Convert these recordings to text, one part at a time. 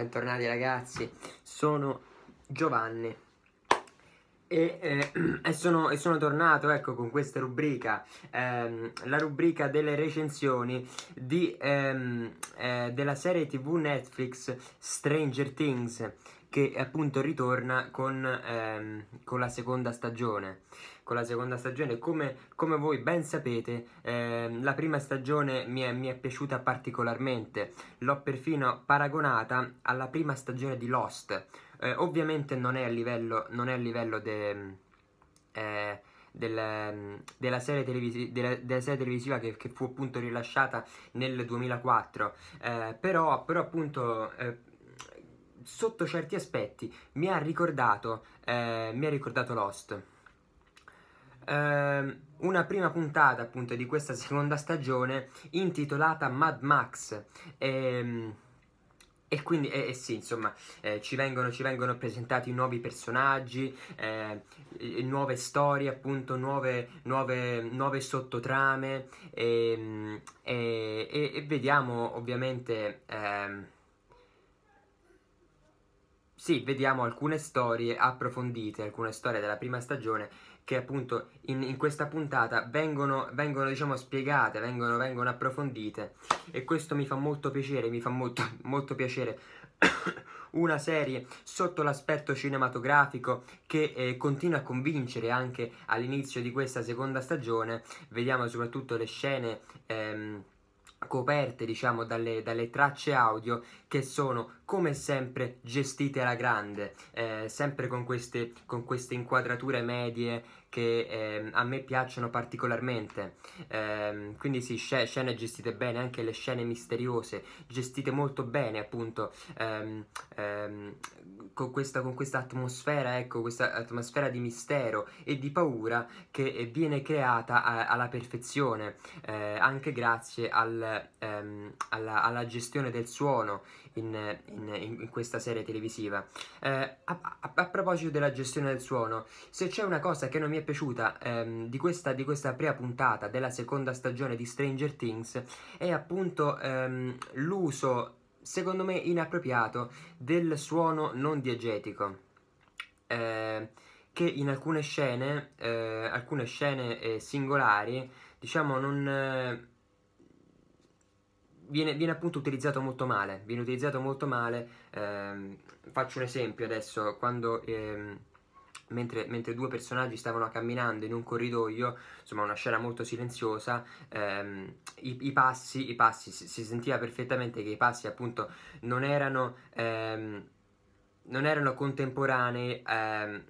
bentornati ragazzi, sono Giovanni e, eh, e, sono, e sono, tornato ecco, con questa rubrica, ehm, la rubrica delle recensioni di, ehm, eh, della serie tv Netflix Stranger Things che appunto ritorna con, ehm, con, la seconda stagione. Con la seconda stagione, come, come voi ben sapete, ehm, la prima stagione mi è, mi è piaciuta particolarmente, l'ho perfino paragonata alla prima stagione di Lost. Eh, ovviamente non è a livello, non è a livello de, eh, del, della, serie televisi- della, della, serie televisiva che, che, fu appunto rilasciata nel 2004, eh, però, però appunto eh, sotto certi aspetti mi ha ricordato, eh, mi ha ricordato Lost. Eh, una prima puntata appunto di questa seconda stagione intitolata Mad Max. Ehm, e quindi, eh, eh sì, insomma, eh, ci, vengono, ci, vengono, presentati nuovi personaggi, eh, nuove storie, appunto, nuove, nuove, nuove sottotrame ehm, e, e, e, vediamo ovviamente ehm, sì, vediamo alcune storie approfondite, alcune storie della prima stagione che appunto in, in questa puntata vengono, vengono diciamo spiegate, vengono, vengono, approfondite e questo mi fa molto piacere, mi fa molto, molto piacere una serie sotto l'aspetto cinematografico che eh, continua a convincere anche all'inizio di questa seconda stagione, vediamo soprattutto le scene... Ehm, coperte diciamo dalle, dalle, tracce audio che sono come sempre gestite alla grande eh, sempre con queste, con queste inquadrature medie che eh, a me piacciono particolarmente eh, quindi sì sc- scene gestite bene anche le scene misteriose gestite molto bene appunto ehm, ehm, con questa, con questa atmosfera, ecco, questa atmosfera di mistero e di paura che eh, viene creata a, eh, alla perfezione, eh, anche grazie al, ehm, alla, alla, gestione del suono in, in, in questa serie televisiva. Eh, a, a, a, proposito della gestione del suono, se c'è una cosa che non mi è piaciuta ehm, di, questa, di questa prima puntata della seconda stagione di Stranger Things è appunto ehm, l'uso secondo me inappropriato del suono non diegetico eh, che in alcune scene eh, alcune scene eh, singolari diciamo non eh, viene, viene, appunto utilizzato molto male viene utilizzato molto male ehm, faccio un esempio adesso quando ehm, mentre, mentre, due personaggi stavano camminando in un corridoio, insomma una scena molto silenziosa, ehm, i, i, passi, i passi si, si, sentiva perfettamente che i passi appunto non erano, ehm, non erano contemporanei. Ehm,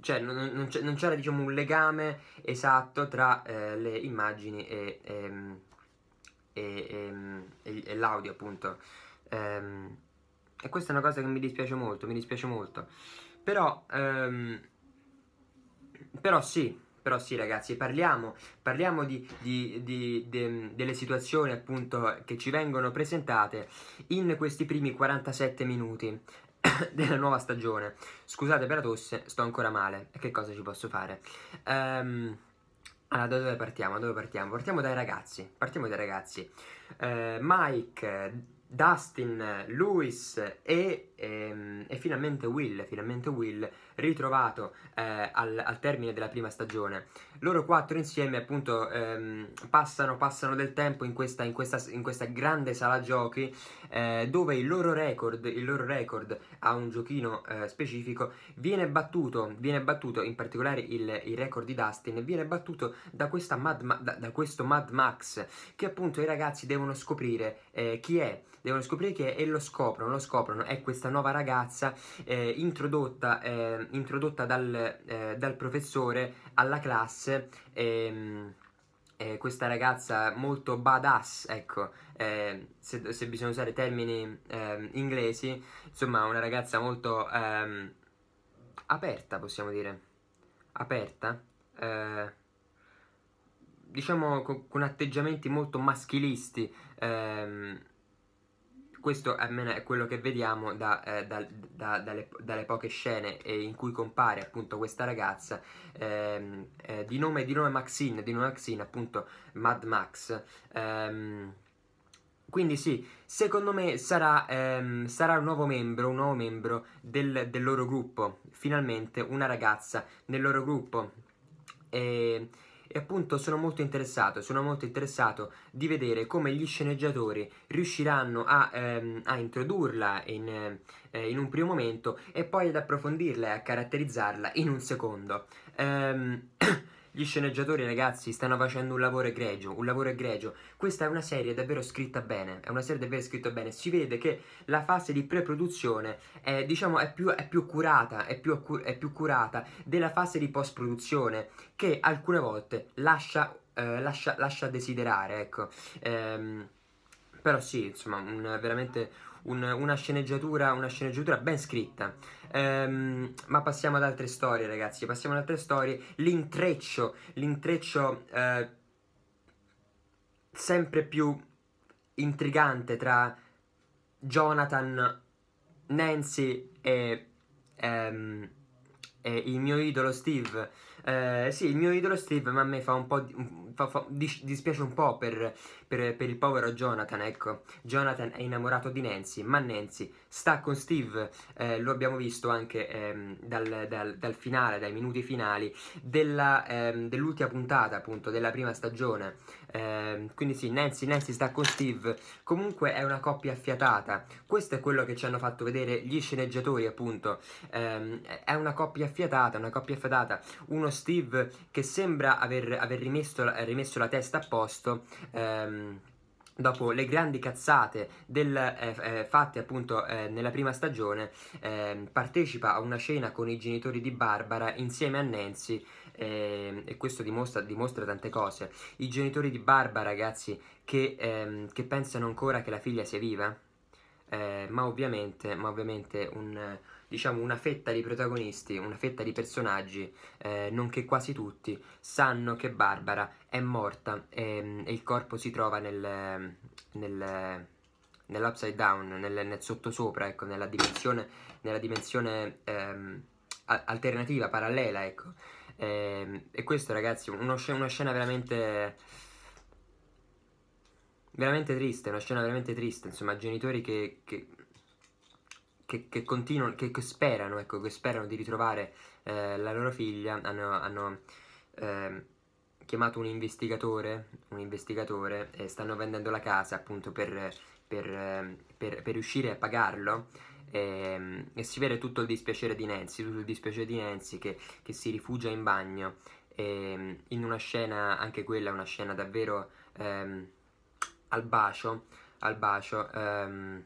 cioè non, non, non c'era diciamo, un legame esatto tra eh, le immagini e, ehm, e, ehm, e, e l'audio appunto ehm, e questa è una cosa che mi dispiace molto mi dispiace molto però ehm, però sì, però sì ragazzi, parliamo, parliamo di, di, di, de, delle situazioni appunto che ci vengono presentate in questi primi 47 minuti della nuova stagione. Scusate per la tosse, sto ancora male, che cosa ci posso fare? Ehm, allora, da dove partiamo? Dove partiamo? Partiamo dai ragazzi, partiamo dai ragazzi. Ehm, Mike, Dustin, Luis e e, ehm, e finalmente Will, finalmente Will ritrovato eh, al, al, termine della prima stagione. Loro quattro insieme appunto ehm, passano, passano, del tempo in questa, in questa, in questa grande sala giochi eh, dove il loro, record, il loro record, a un giochino eh, specifico viene battuto, viene battuto, in particolare il, il, record di Dustin, viene battuto da, Mad Ma- da, da, questo Mad Max che appunto i ragazzi devono scoprire eh, chi è, devono scoprire chi è e lo scoprono, lo scoprono, è questa questa nuova ragazza eh, introdotta, eh, introdotta dal, eh, dal, professore alla classe. Ehm, eh, questa ragazza molto badass, ecco, eh, se, se, bisogna usare termini eh, inglesi, insomma una ragazza molto eh, aperta, possiamo dire, aperta, eh, diciamo con, con, atteggiamenti molto maschilisti, ehm, questo almeno è quello che vediamo da, eh, da, da, dalle, dalle, poche scene eh, in cui compare appunto questa ragazza ehm, eh, di, nome, di nome Maxine, di nome Maxine appunto Mad Max. Ehm, quindi sì, secondo me sarà, ehm, sarà un nuovo membro, un nuovo membro del, del loro gruppo, finalmente una ragazza nel loro gruppo. E e appunto sono molto interessato, sono molto interessato di vedere come gli sceneggiatori riusciranno a, ehm, a introdurla in, eh, in, un primo momento e poi ad approfondirla e a caratterizzarla in un secondo. Ehm, Gli sceneggiatori, ragazzi, stanno facendo un lavoro egregio, un lavoro egregio. Questa è una serie davvero scritta bene, è una serie davvero scritta bene. Si vede che la fase di pre-produzione è, diciamo, è più, è più curata, è più, è più curata della fase di post-produzione, che alcune volte lascia, eh, lascia, lascia desiderare, ecco. Ehm, però sì, insomma, un, veramente un, una, sceneggiatura, una, sceneggiatura, ben scritta. Um, ma passiamo ad altre storie, ragazzi. Passiamo ad altre storie. L'intreccio, l'intreccio uh, sempre più intrigante tra Jonathan, Nancy e, um, e il mio idolo Steve. Eh, sì, il mio idolo Steve, ma a me fa un po'. Di, fa, fa, dis, dispiace un po' per, per, per, il povero Jonathan, ecco. Jonathan è innamorato di Nancy, ma Nancy sta con Steve, eh, lo abbiamo visto anche ehm, dal, dal, dal, finale, dai minuti finali della, ehm, dell'ultima puntata, appunto, della prima stagione. Eh, quindi sì, Nancy, Nancy sta con Steve. Comunque è una coppia affiatata. Questo è quello che ci hanno fatto vedere gli sceneggiatori, appunto. Eh, è una coppia affiatata, una coppia affidata, uno Steve che sembra aver, aver rimesso, rimesso, la testa a posto ehm, dopo le grandi cazzate del, eh, eh fatte appunto eh, nella prima stagione, ehm, partecipa a una cena con i genitori di Barbara insieme a Nancy ehm, e questo dimostra, dimostra, tante cose. I genitori di Barbara, ragazzi, che, ehm, che pensano ancora che la figlia sia viva, eh, ma ovviamente, ma ovviamente un diciamo, una fetta di protagonisti, una fetta di personaggi, eh, nonché quasi tutti, sanno che Barbara è morta e, ehm, e il corpo si trova nel, nel nell'upside down, nel, nel sottosopra, ecco, nella dimensione, nella dimensione ehm, alternativa, parallela, ecco. E, ehm, e questo, ragazzi, uno, una scena veramente... veramente triste, una scena veramente triste, insomma, genitori che, che che, che, continuano, che, che sperano, ecco, che sperano di ritrovare eh, la loro figlia, hanno, hanno eh, chiamato un investigatore, un investigatore e stanno vendendo la casa appunto per, per, ehm, per, per riuscire a pagarlo. E, ehm, e, si vede tutto il dispiacere di Nancy, tutto il dispiacere di Nancy che, che si rifugia in bagno, e, ehm, in una scena, anche quella una scena davvero ehm, al bacio, al bacio. Ehm,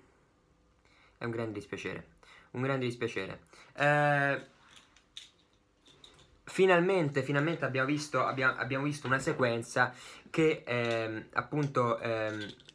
è un grande dispiacere. Un grande dispiacere. Eh, finalmente, finalmente abbiamo visto, abbiamo, abbiamo visto, una sequenza che eh, appunto... Eh,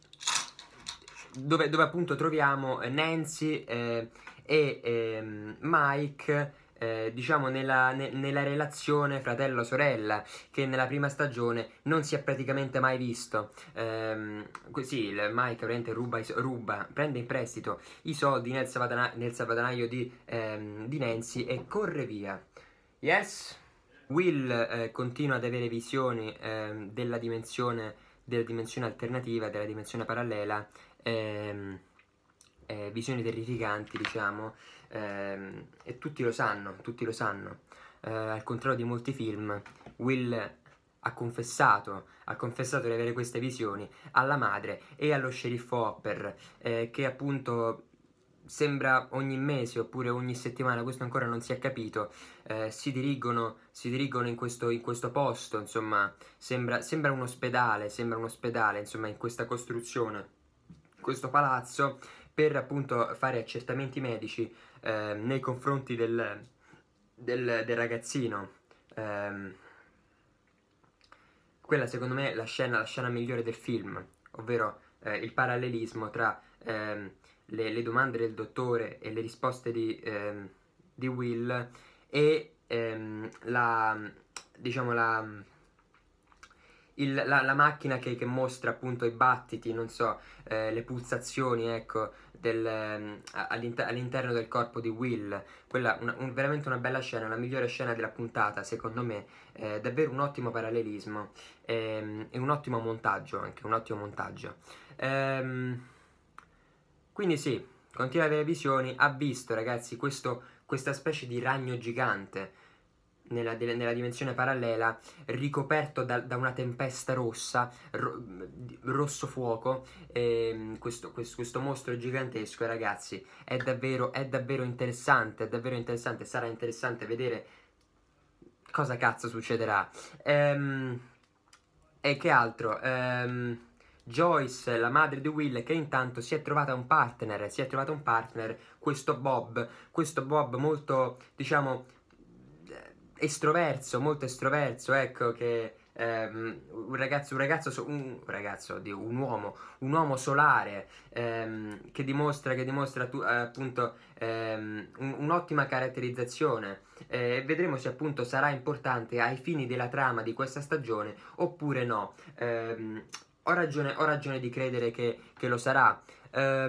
dove, dove, appunto troviamo Nancy eh, e ehm, Mike eh, diciamo nella, ne, nella relazione fratello-sorella che nella prima stagione non si è praticamente mai visto ehm, così Mike ovviamente ruba, ruba, prende in prestito i soldi nel, salvatana nel salvatanaio di, ehm, di, Nancy e corre via yes? Will eh, continua ad avere visioni ehm, della, dimensione, della dimensione alternativa della dimensione parallela ehm, eh, visioni terrificanti diciamo eh, e tutti lo sanno, tutti lo sanno. Eh, al contrario di molti film, Will ha confessato, ha confessato di avere queste visioni alla madre e allo sceriffo Hopper, eh, che appunto sembra ogni mese oppure ogni settimana, questo ancora non si è capito, eh, si dirigono, si dirigono in, questo, in, questo, posto, insomma, sembra, sembra, un ospedale, sembra un ospedale, insomma, in questa costruzione, questo palazzo, per appunto fare accertamenti medici eh, nei confronti del, del, del ragazzino. Eh, quella secondo me è la scena, la scena migliore del film, ovvero eh, il parallelismo tra ehm, le, le, domande del dottore e le risposte di, ehm, di Will e ehm, la, diciamo la, il, la, la, macchina che, che, mostra appunto i battiti, non so, eh, le pulsazioni, ecco, del, ehm, all'inter- all'interno del corpo di Will. Quella, una, un, veramente una bella scena, la migliore scena della puntata, secondo me. Eh, davvero un ottimo parallelismo ehm, e un ottimo montaggio, anche un ottimo montaggio. Ehm, quindi sì, continua a avere visioni, ha visto ragazzi questo, questa specie di ragno gigante nella, nella, dimensione parallela, ricoperto da, da una tempesta rossa, ro, rosso fuoco, ehm, questo, questo, questo, mostro gigantesco, ragazzi, è davvero, è davvero interessante, è davvero interessante, sarà interessante vedere cosa cazzo succederà. Ehm, e che altro? Ehm, Joyce, la madre di Will, che intanto si è trovata un partner, si è trovata un partner, questo Bob, questo Bob molto, diciamo, estroverso, molto estroverso, ecco che... Um, un ragazzo, un ragazzo, un, ragazzo oddio, un uomo, un uomo solare um, che dimostra, che dimostra tu, eh, appunto um, un'ottima caratterizzazione. Eh, vedremo se appunto sarà importante ai fini della trama di questa stagione oppure no. Ho ragione, ho, ragione, di credere che, che lo sarà. e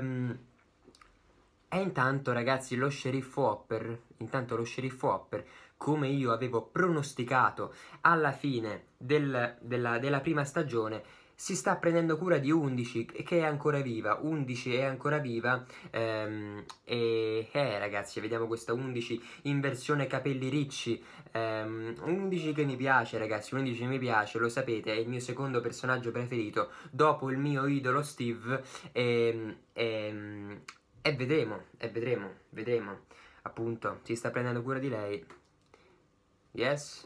intanto, ragazzi, lo sceriffo Hopper. Intanto lo sceriffo Hopper come io avevo pronosticato alla fine del, della, della prima stagione, si sta prendendo cura di 11 che è ancora viva 11 è ancora viva ehm, e eh, ragazzi vediamo questa 11 in versione capelli ricci ehm, 11 che mi piace ragazzi 11 mi piace lo sapete è il mio secondo personaggio preferito dopo il mio idolo Steve e, ehm, e, ehm, e vedremo e vedremo vedremo appunto si sta prendendo cura di lei Yes?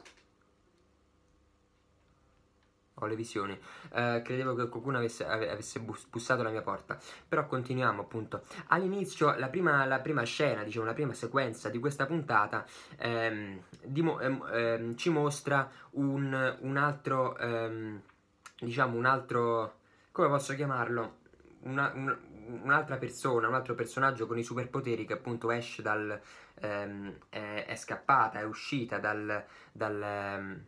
Ho le visioni. Eh, credevo che qualcuno avesse, avesse bussato la mia porta. Però continuiamo appunto. All'inizio, la, la prima, scena, diciamo, la prima sequenza di questa puntata ehm, di mo ehm, ehm, ci mostra un, un altro, ehm, diciamo, un altro, come posso chiamarlo? Una, un, un'altra persona, un altro personaggio con i superpoteri che appunto esce dal... Ehm, è, è, scappata, è uscita dal... dal ehm,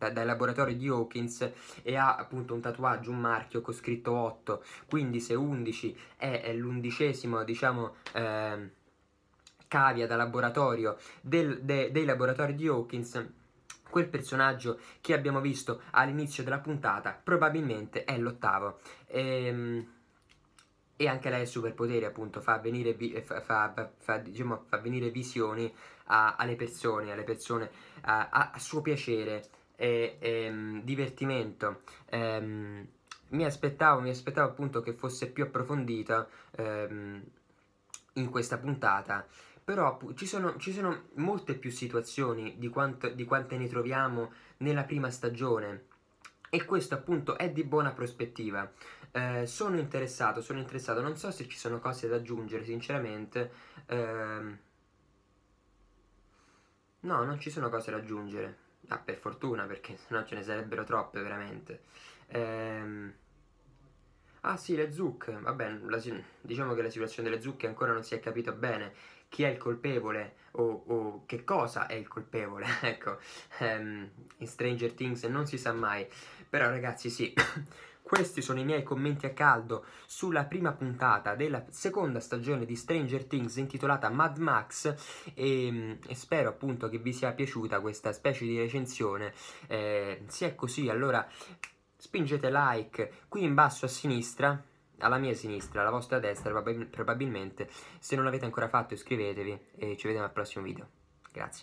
dai laboratori di Hawkins e ha appunto un tatuaggio, un marchio con scritto 8, quindi se 11 è, è l'undicesimo diciamo eh, cavia da laboratorio del, de, dei laboratori di Hawkins, quel personaggio che abbiamo visto all'inizio della puntata probabilmente è l'ottavo. Ehm e anche lei ha superpotere appunto fa venire, fa, fa, fa, diciamo, fa venire visioni a, alle persone, alle persone a, a, a suo piacere, e, e ehm, divertimento. Ehm, mi, aspettavo, mi aspettavo appunto che fosse più approfondita ehm, in questa puntata, però ci sono, ci sono molte più situazioni di, quanto, di quante ne troviamo nella prima stagione e questo appunto è di buona prospettiva. Eh, sono interessato, sono interessato, non so se ci sono cose da aggiungere, sinceramente. Eh, no, non ci sono cose da aggiungere. Ah, per fortuna, perché sennò ce ne sarebbero troppe, veramente. Eh, ah sì, le zucche. Vabbè, la, diciamo che la situazione delle zucche ancora non si è capito bene chi è il colpevole o, o, che cosa è il colpevole, ecco, um, in Stranger Things non si sa mai, però ragazzi sì, questi sono i miei commenti a caldo sulla prima puntata della seconda stagione di Stranger Things intitolata Mad Max e, mm, e spero appunto che vi sia piaciuta questa specie di recensione. Eh, se è così allora spingete like qui in basso a sinistra alla mia sinistra, alla vostra destra probabilmente. Se non l'avete ancora fatto iscrivetevi e ci vediamo al prossimo video. Grazie.